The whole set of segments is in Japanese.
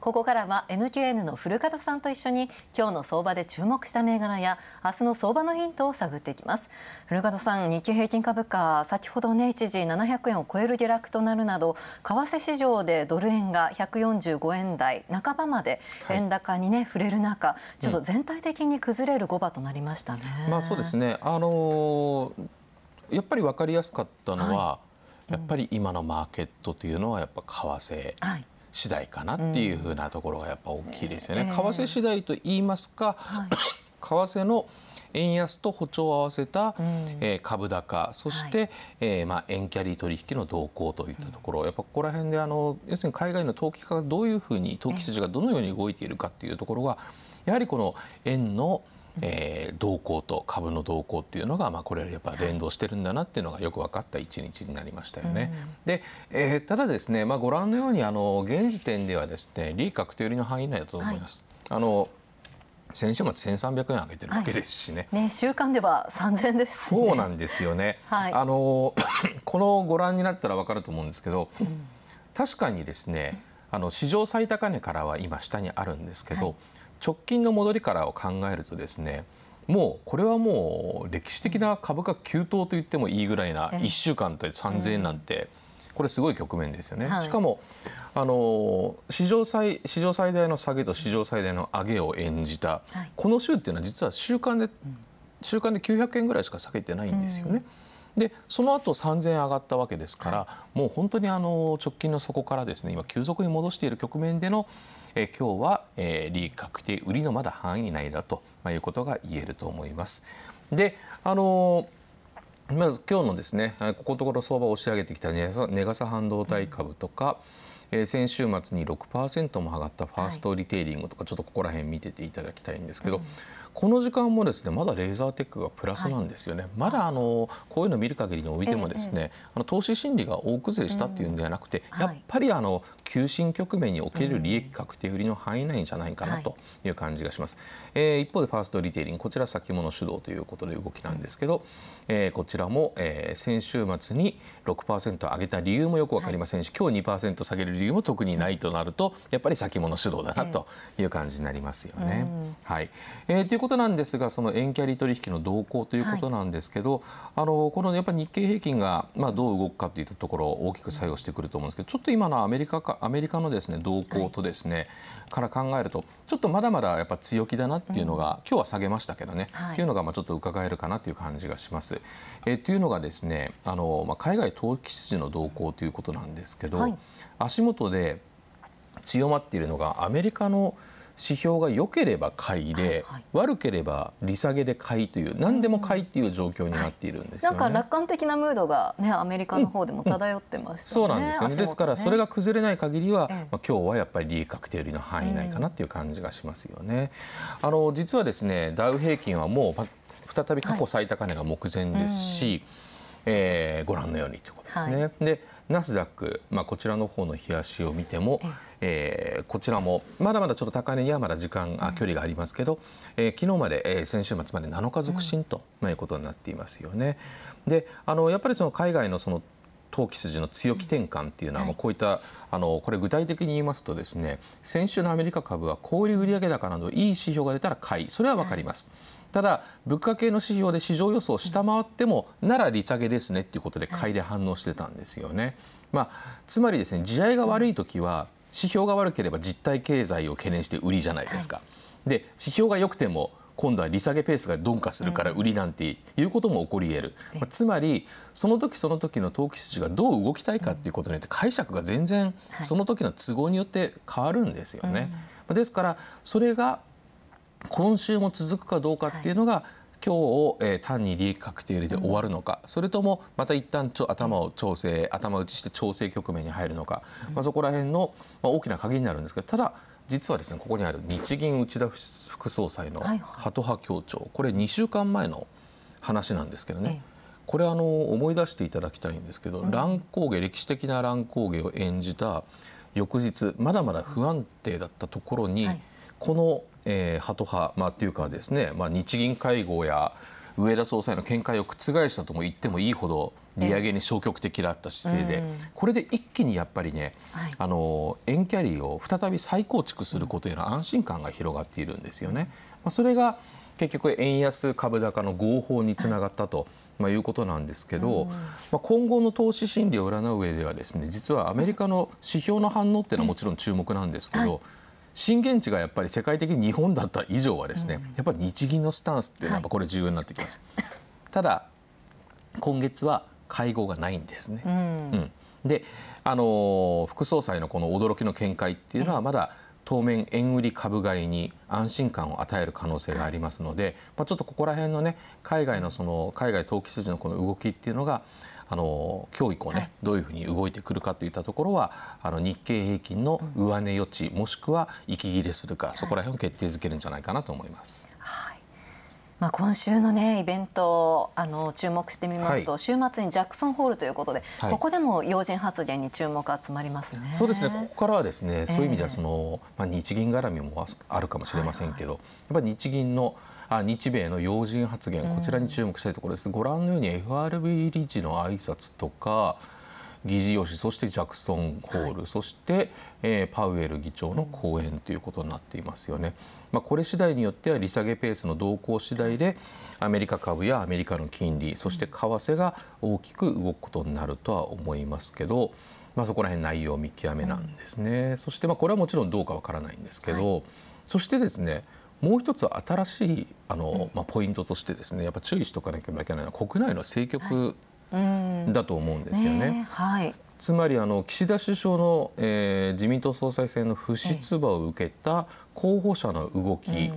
ここからは NQN の古門さんと一緒に今日の相場で注目した銘柄や明日の相場のヒントを探っていきます古門さん日経平均株価先ほどね一時700円を超える下落となるなど為替市場でドル円が145円台半ばまで円高にね、はい、触れる中ちょっと全体的に崩れる5場となりましたね、うん、まあそうですねあのー、やっぱり分かりやすかったのは、はいやっぱり今のマーケットというのはやっぱ為替、はい、次第かなっていうふうなところがやっぱ大きいですよね。為替次第と言いますか、はい、為替の円安と歩調を合わせた、え株高そして、はい、えー、まあ、円キャリー取引の動向といったところ、やっぱここら辺であの要するに海外の投機家がどういうふうに投機筋がどのように動いているかっていうところがやはりこの円の、えー、動向と株の動向っていうのが、まあ、これやっぱ連動してるんだなっていうのがよく分かった一日になりましたよね。うん、で、えー、ただですね、まあ、ご覧のようにあの現時点ではですね利確定売りの範囲内だと思います。はい、あの先週末1300円上げてるわけですしね。はい、ね週間では3000円です、ね、そうなんですよね。はい、あの このご覧になったらわかると思うんですけど、うん、確かにですね、あの史上最高値からは今下にあるんですけど。はい直近の戻りからを考えるとですねもうこれはもう歴史的な株価急騰と言ってもいいぐらいな1週間で3000円なんて、これすごい局面ですよね、しかもあの史上最史上最大の下げと史上最大の上げを演じた、この週っていうのは実は週間で、週間で900円ぐらいしか下げてないんですよね。うんでその後3000円上がったわけですから、はい、もう本当にあの直近の底からですね今急速に戻している局面でのえ今日は、えー、利益確定売りのまだ範囲内だと、まあ、いうことが言えると思います。であのまず今日のですねここのところ相場を押し上げてきたネガサ半導体株とか、うん、えー、先週末に6%も上がったファーストリテイリングとか、はい、ちょっとここら辺見てていただきたいんですけど、うん、この時間もですねまだレーザーテックがプラスなんですよね、はい、まだあのこういうのを見る限りにおいてもですね、ええ、あの投資心理が大崩れしたっていうんではなくて、うん、やっぱりあの急進局面における利益確定売りの範囲内じゃないかなという感じがします、はい、えー、一方でファーストリテイリングこちら先物主導ということで動きなんですけど、えー、こちらも、えー、先週末に6%上げた理由もよく分かりませんし、はい、今日2%下げる理由も特にないとなるとやっぱり先物主導だなという感じになりますよね。はい、えーことなんですが、その円キャリ取引の動向ということなんですけど、はい、あのこのやっぱり日経平均がまあどう動くかといったところ大きく作用してくると思うんですけど、ちょっと今のアメリカかアメリカのですね動向とですね、はい、から考えると、ちょっとまだまだやっぱ強気だなっていうのが、うん、今日は下げましたけどね、はい、っていうのがまあちょっと伺えるかなという感じがします。えというのがですね、あのまあ海外投機筋の動向ということなんですけど、足元で強まっているのがアメリカの指標が良ければ買いで、はい、悪ければ利下げで買いという何でも買いという状況になっているんです、ね、なんか楽観的なムードがねアメリカの方でも漂ってまし、ねうんうん、そうなんですよね。ねですからそれが崩れない限りは、まあ今日はやっぱり利益確定売りの範囲内かなっていう感じがしますよね。あの実はですねダウ平均はもう再び過去最高値が目前ですし。はいえー、ご覧のようにということですね。はい、でナスダック、まあ、こちらの方の冷やしを見ても、えー、こちらもまだまだちょっと高値にはまだ時間、あ距離がありますけど、えー、昨日まで、えー、先週末まで7日続伸と、いうことになっていますよね。であのやっぱりその海外のその投機筋の強気転換っていうのは、もうこういった、あのこれ具体的に言いますとですね先週のアメリカ株は小売売上高などいい指標が出たら買いそれは分かります。ただ物価系の指標で市場予想を下回っても、なら利下げですねということで買いで反応してたんですよね。まあ、つまりですね地合が悪い時は指標が悪ければ実体経済を懸念して売りじゃないですか。はい、で指標が良くても今度は利下げペースが鈍化するから売りなんていうことも起こり得る、まあ、つまりその時その時の投機筋がどう動きたいかっていうことによって解釈が全然その時の都合によって変わるんですよね。はい、ですからそれが今週も続くかどうかっていうのが、はい今日を、え単に利益確定で終わるのか、うん、それともまた一旦ちょ頭を調整頭打ちして調整局面に入るのか、うん、まあ、そこら辺の、まあ、大きな鍵になるんですけどただ実はですねここにある日銀内田副総裁の鳩派協調これ2週間前の話なんですけどね。これあの思い出していただきたいんですけど、乱高下歴史的な乱高下を演じた翌日まだまだ不安定だったところに、はい、このえー、ハト派、まあ、というかですね、まあ、日銀会合や植田総裁の見解を覆したとも言ってもいいほど利上げに消極的だった姿勢で、うん、これで一気にやっぱりね、はい、あの円キャリーを再び再構築することへの安心感が広がっているんですよね。まあ、それが結局円安株高の合法につながったと。まあ、いうことなんですけど、うん、まあ、今後の投資心理を占う上ではですね実はアメリカの指標の反応っていうのはもちろん注目なんですけど、うんはい震源地がやっぱり世界的に日本だった以上はですね、やっぱり日銀のスタンスっていうのはこれ重要になってきます。はい、ただ今月は会合がないんですね。うん、うんで、あの副総裁のこの驚きの見解っていうのはまだ当面円売り株買いに安心感を与える可能性がありますので、まあ、ちょっとここら辺のね海外のその海外投機筋のこの動きっていうのがあの今日以降ね、どういうふうに動いてくるかといったところはあの日経平均の上値余地もしくは息切れするか、そこら辺を決定づけるんじゃないかなと思います。はいまあ、今週の、ね、イベントあの注目してみますと、はい、週末にジャクソンホールということで、はい、ここでも要人発言に注目集まりますねそうですねここからはですね、そういう意味ではその、まあ、日銀絡みもあるかもしれませんけど、はいはい、やっぱり日銀のあ日米の要人発言こちらに注目したいところです。ご覧のように FRB 理事の挨拶とか議事要旨そしてジャクソン・ホール、はい、そして、えー、パウエル議長の講演ということになっていますよね。まあ、これ次第によっては利下げペースの動向次第でアメリカ株やアメリカの金利そして為替が大きく動くことになるとは思いますけど、まあ、そこら辺内容を見極めなんですね。うん、そしてまあこれはもちろんどうかわからないんですけど、はい、そしてですねもう一つ新しいあの、まあ、ポイントとしてですねやっぱ注意しとかなければいけないのは国内の政局だと思うんですよね。はいつまりあの岸田首相の、えー、自民党総裁選の不出馬を受けた候補者の動き、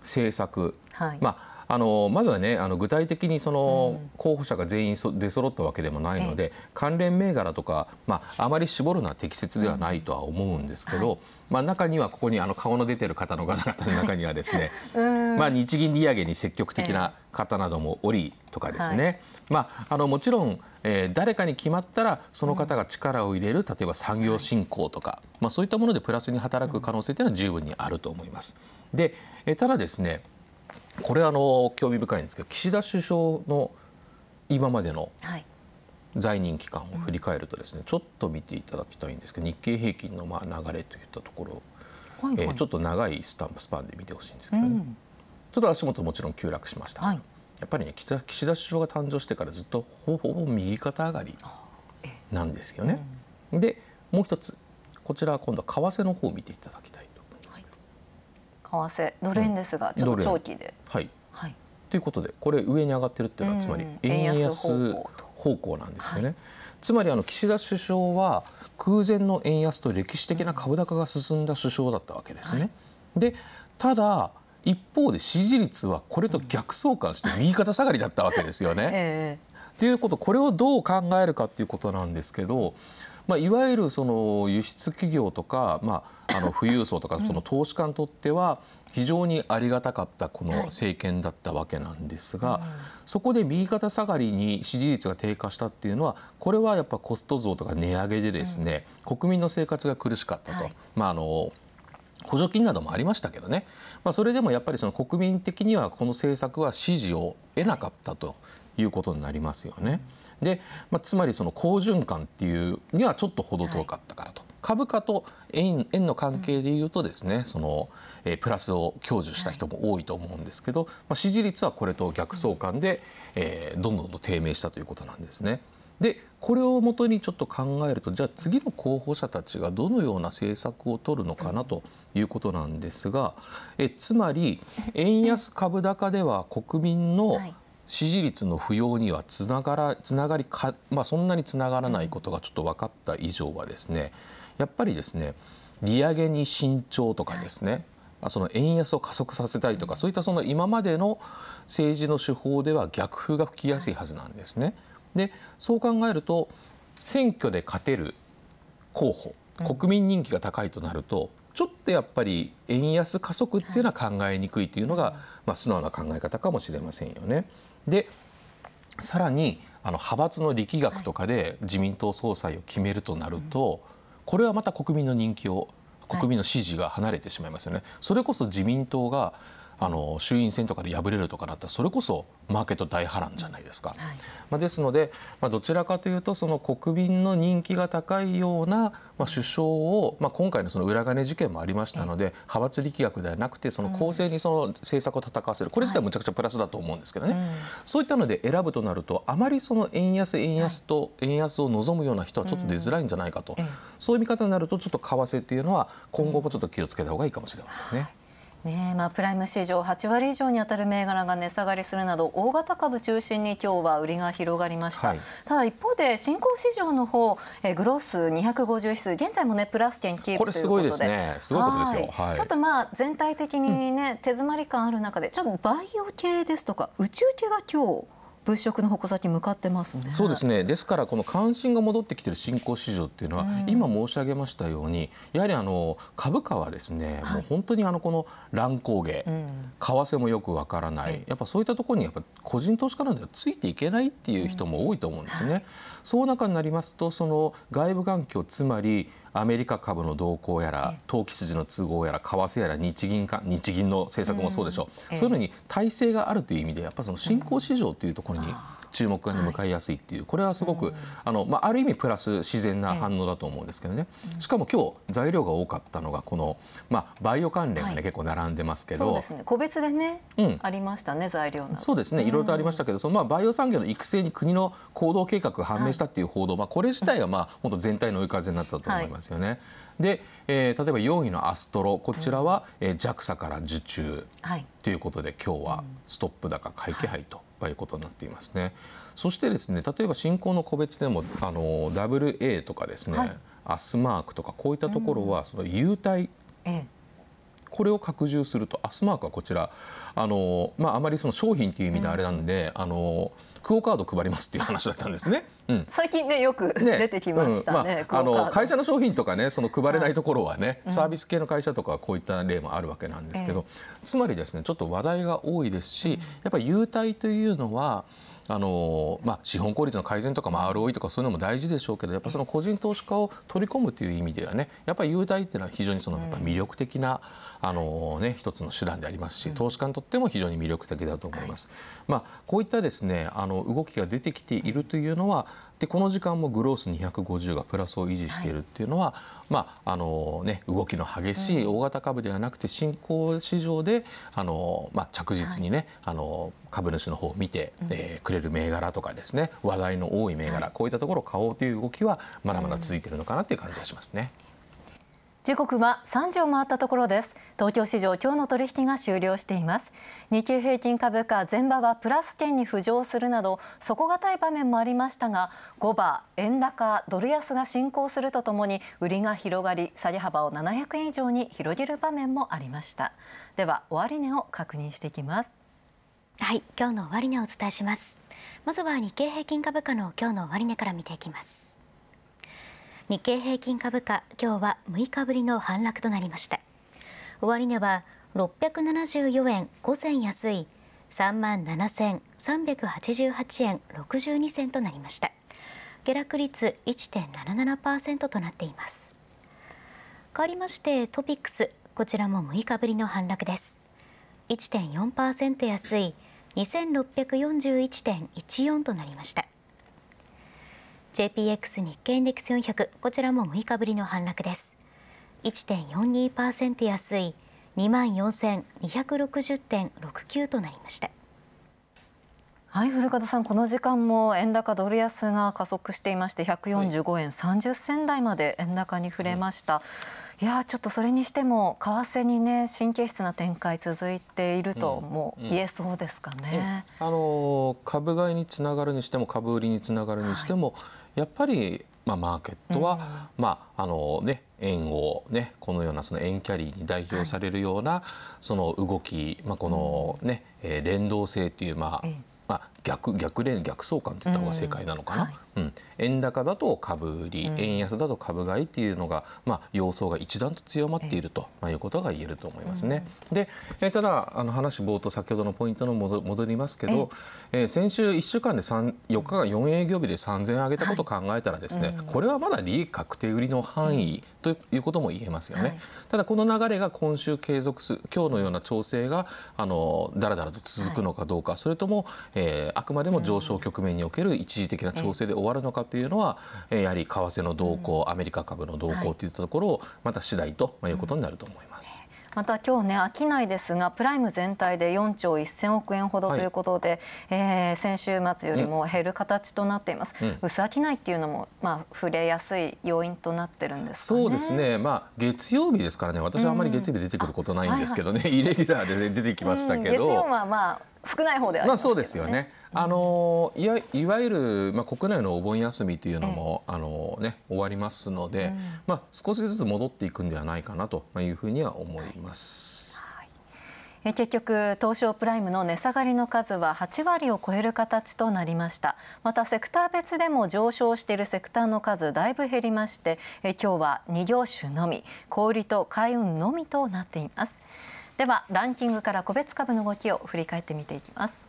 政策、はい、まああのまだねあの具体的にその候補者が全員そ出揃ったわけでもないので、関連銘柄とか、まあ、あまり絞るのは適切ではないとは思うんですけど、まあ、中にはここにあの顔の出てる方の方々の 中にはですね、まあ、日銀利上げに積極的な方などもおりとかですね、はい、まあ、あのもちろん、えー、誰かに決まったらその方が力を入れる、例えば産業振興とか、まあ、そういったものでプラスに働く可能性というのは十分にあると思います。でえただですねこれあの興味深いんですけど岸田首相の今までの在任期間を振り返るとですね、ちょっと見ていただきたいんですけど日経平均のまあ流れといったところ、はいはい、えー、ちょっと長いスタンプスパンで見てほしいんですけど、ねうん、ちょっと足元もちろん急落しました、はい、やっぱりね岸田首相が誕生してからずっとほぼほぼ右肩上がりなんですよね。うん、でもう一つこちら今度は為替の方を見ていただきたい。為替ドル円ですが、ちょっと長期で。はい、はい、ということでこれ上に上がってるっていうのはつまり円安方向なんですよね。はい、つまりあの岸田首相は空前の円安と歴史的な株高が進んだ首相だったわけですね。はい、でただ一方で支持率はこれと逆相関して右肩下がりだったわけですよね。えー、っていうことこれをどう考えるかっていうことなんですけどまあ、いわゆるその輸出企業とか、まあ、あの富裕層とかその投資家にとっては非常にありがたかったこの政権だったわけなんですが、はいそこで右肩下がりに支持率が低下したっていうのはこれはやっぱコスト増とか値上げでですね、国民の生活が苦しかったと。はい、まああの補助金などもありましたけどね、まあ、それでもやっぱりその国民的にはこの政策は支持を得なかったということになりますよね。で、まあ、つまりその好循環っていうにはちょっと程遠かったからと。はい、株価と円円の関係でいうとですね、うん、そのえプラスを享受した人も多いと思うんですけど、まあ、支持率はこれと逆相関で、えー、どんどんと低迷したということなんですね。でこれをもとにちょっと考えるとじゃあ次の候補者たちがどのような政策を取るのかなということなんですがえつまり円安株高では国民の支持率の不要にはつながらつながりか、まあ、そんなにつながらないことがちょっと分かった以上はですねやっぱりですね利上げに慎重とかですね、その円安を加速させたいとかそういったその今までの政治の手法では逆風が吹きやすいはずなんですね。でそう考えると選挙で勝てる候補国民人気が高いとなると、ちょっとやっぱり円安加速っていうのは考えにくいというのが、まあ、素直な考え方かもしれませんよね。でさらにあの派閥の力学とかで自民党総裁を決めるとなると、これはまた国民の人気を国民の支持が離れてしまいますよね。それこそ自民党があの衆院選とかで敗れるとかだったらそれこそマーケット大波乱じゃないですか。はい、まあ、ですので、まあ、どちらかというとその国民の人気が高いような、まあ、首相を、まあ、今回のその裏金事件もありましたので派閥力学ではなくてその公正にその政策を戦わせるこれ自体むちゃくちゃプラスだと思うんですけどね、はい、そういったので選ぶとなるとあまりその円安円安と円安を望むような人はちょっと出づらいんじゃないかと、そういう見方になるとちょっと為替っていうのは今後もちょっと気をつけた方がいいかもしれませんね。はいねまあ、プライム市場8割以上に当たる銘柄が値下がりするなど大型株中心に今日は売りが広がりました、はい、ただ一方で新興市場の方えグロース250指数現在もねプラス圏キープといね、すごいことですよ、はい、ちょっとまあ全体的にね、手詰まり感ある中でちょっとバイオ系ですとか宇宙系が今日物色の矛先向かってますね。そうですね。ですからこの関心が戻ってきている新興市場っていうのは、うん、今申し上げましたように、やはりあの株価はですね、はい、もう本当にあのこの乱高下、うん、為替もよくわからない、やっぱそういったところにやっぱ個人投資家なんではついていけないっていう人も多いと思うんですね。うんはい、そう中になりますとその外部環境つまりアメリカ株の動向やら投機筋の都合やら為替やら日銀か日銀の政策もそうでしょう、そういうのに体制があるという意味でやっぱその新興市場というところに注目が向かいやすいっていう、これはすごくあの、まあ、ある意味プラス自然な反応だと思うんですけどね、しかも今日材料が多かったのがこの、まあ、バイオ関連がね、結構並んでますけどそうです、ね、個別でね、うん、ありましたね材料そうですねいろいろとありましたけど、そのまあ、バイオ産業の育成に国の行動計画が判明したっていう報道、はい、まあ、これ自体は、まあ、本当全体の追い風になったと思いますよね。はいで、えー、例えば4位のアストロこちらは、うん、えー、JAXA から受注、はい、ということで今日はストップ高買い気配と。はいということになっていますね。そしてですね、例えば信仰の個別でもあの WA とかですね、はい、アスマークとかこういったところは、その優待これを拡充するとアスマークはこちらあの、まあ、あまりその商品という意味であれなんで、うん、あのクオ・カード配りますっていう話だったんですね。うん、最近ねよく、ね、出てきましたね。あ、の会社の商品とかねその配れないところはね、はい、サービス系の会社とかこういった例もあるわけなんですけど、うん、つまりですねちょっと話題が多いですし、やっぱり優待というのは。あのまあ、資本効率の改善とか、まあ、ROE とかそういうのも大事でしょうけどやっぱその個人投資家を取り込むという意味ではねやっぱり優待っていうのは非常にそのやっぱ魅力的な、あのね、一つの手段でありますし投資家にとっても非常に魅力的だと思います。まあ、こういったですねあの動きが出てきているというのはでこの時間もグロース250がプラスを維持しているっていうのは、はい、まああのね、動きの激しい大型株ではなくて新興市場であの、まあ、着実にね、はい、あの株主の方を見て、えー、くれる銘柄とかですね話題の多い銘柄、はい、こういったところを買おうという動きはまだまだ続いているのかなという感じがしますね。時刻は3時を回ったところです東京市場今日の取引が終了しています日経平均株価前場はプラス圏に浮上するなど底堅い場面もありましたが5場円高ドル安が進行するとともに売りが広がり下げ幅を700円以上に広げる場面もありましたでは終値を確認していきますはい今日の終値をお伝えしますまずは日経平均株価の今日の終値から見ていきます日経平均株価今日は6日ぶりの反落となりました終値は674円5銭安い3万7388円62銭となりました下落率1.77%となっています変わりましてトピックスこちらも6日ぶりの反落です1.4%安い2641.14となりました JPX 日経インデックス400こちらも6日ぶりの反落です1.42%安い24,260.69となりましたはい古方さんこの時間も円高ドル安が加速していまして145円30銭台まで円高に触れました、はい、いやちょっとそれにしても為替にね神経質な展開続いているともう言えそうですかね、うんうん、あの株買いにつながるにしても株売りにつながるにしても、はい、やっぱりまあ、マーケットは、うん、まああのね、円を、ね、このようなその円キャリーに代表されるような、その動き、まあ、このね、ねえー、連動性という、まあ、まあ、逆逆連逆相関って言った方が正解なのかな、うん、はいうん、円高だと株売り、うん、円安だと株買いっていうのが、まあ、様相が一段と強まっていると、まあ、いうことが言えると思いますね。で、えただあの話冒頭先ほどのポイントの戻戻りますけど、ええ先週1週間で4日が4営業日で3000円上げたことを考えたらですね、はい、これはまだ利益確定売りの範囲ということも言えますよね。はい、ただこの流れが今週継続する今日のような調整があのだらだらと続くのかどうか、それとも、ええー、あくまでも上昇局面における一時的な調整で終わるのかというのは、えー、やはり為替の動向、アメリカ株の動向といったところをまた次第ということになると思います。また今日ね商いですがプライム全体で4兆1000億円ほどということで、はい、えー、先週末よりも減る形となっています、うん、薄商いっていうのもまあ触れやすい要因となってるんです、ね、そうですねまあ月曜日ですからね私はあんまり月曜日出てくることないんですけどね、うんはいはい、イレギュラーで、出てきましたけど、うん、月曜はまあ少ない方であ、ね、まあ、そうですよね。あのいわいわゆる、まあ、国内のお盆休みというのも、ええ、あのね、終わりますので、うん、まあ、少しずつ戻っていくんではないかなというふうには思います。はい結局東証プライムの値下がりの数は8割を超える形となりましたまたセクター別でも上昇しているセクターの数だいぶ減りましてえ今日は2業種のみ小売と海運のみとなっていますではランキングから個別株の動きを振り返ってみていきます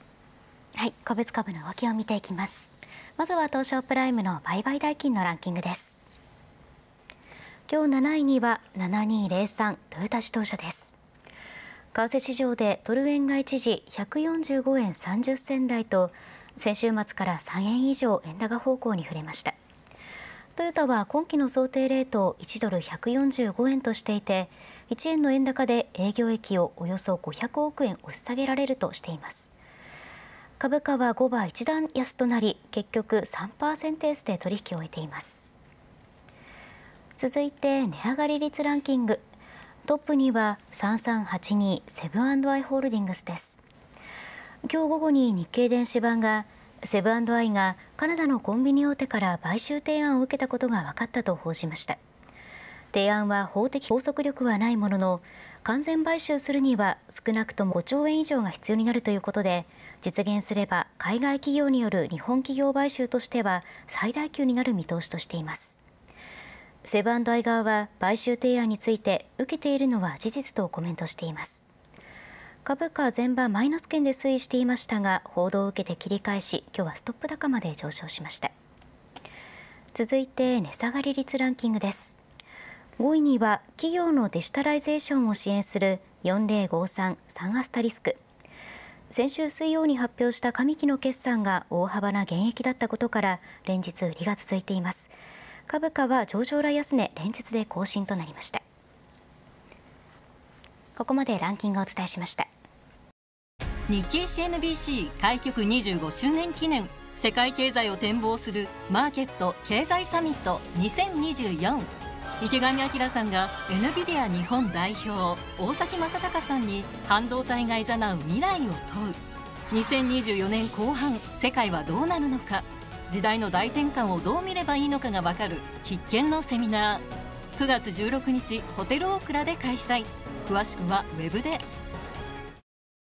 はい個別株の動きを見ていきますまずは東証プライムの売買代金のランキングです今日7位には7203トヨタ自動車です為替市場でドル円が一時145円30銭台と先週末から3円以上円高方向に触れましたトヨタは今期の想定レートを1ドル145円としていて1円の円高で営業益をおよそ500億円押し下げられるとしています株価は5番一段安となり結局3%安で取引を終えています続いて値上がり率ランキングトップには3382セブンアイ・ホールディングスです今日午後に日経電子版がセブンアイがカナダのコンビニ大手から買収提案を受けたことが分かったと報じました提案は法的拘束力はないものの完全買収するには少なくとも5兆円以上が必要になるということで実現すれば海外企業による日本企業買収としては最大級になる見通しとしていますセブンアイ側は買収提案について受けているのは事実とコメントしています株価全場マイナス圏で推移していましたが報道を受けて切り返し今日はストップ高まで上昇しました続いて値下がり率ランキングです5位には企業のデジタライゼーションを支援する4053サンアスタリスク先週水曜に発表した上期の決算が大幅な減益だったことから連日売りが続いています株価は上場来安値連日で更新となりましたここまでランキングをお伝えしました日経 CNBC 開局25周年記念世界経済を展望するマーケット経済サミット2024池上彰さんが NVIDIA 日本代表大崎正隆さんに半導体がいざなう未来を問う2024年後半世界はどうなるのか時代の大転換をどう見ればいいのかが分かる必見のセミナー9月16日ホテルオークラで開催詳しくはウェブで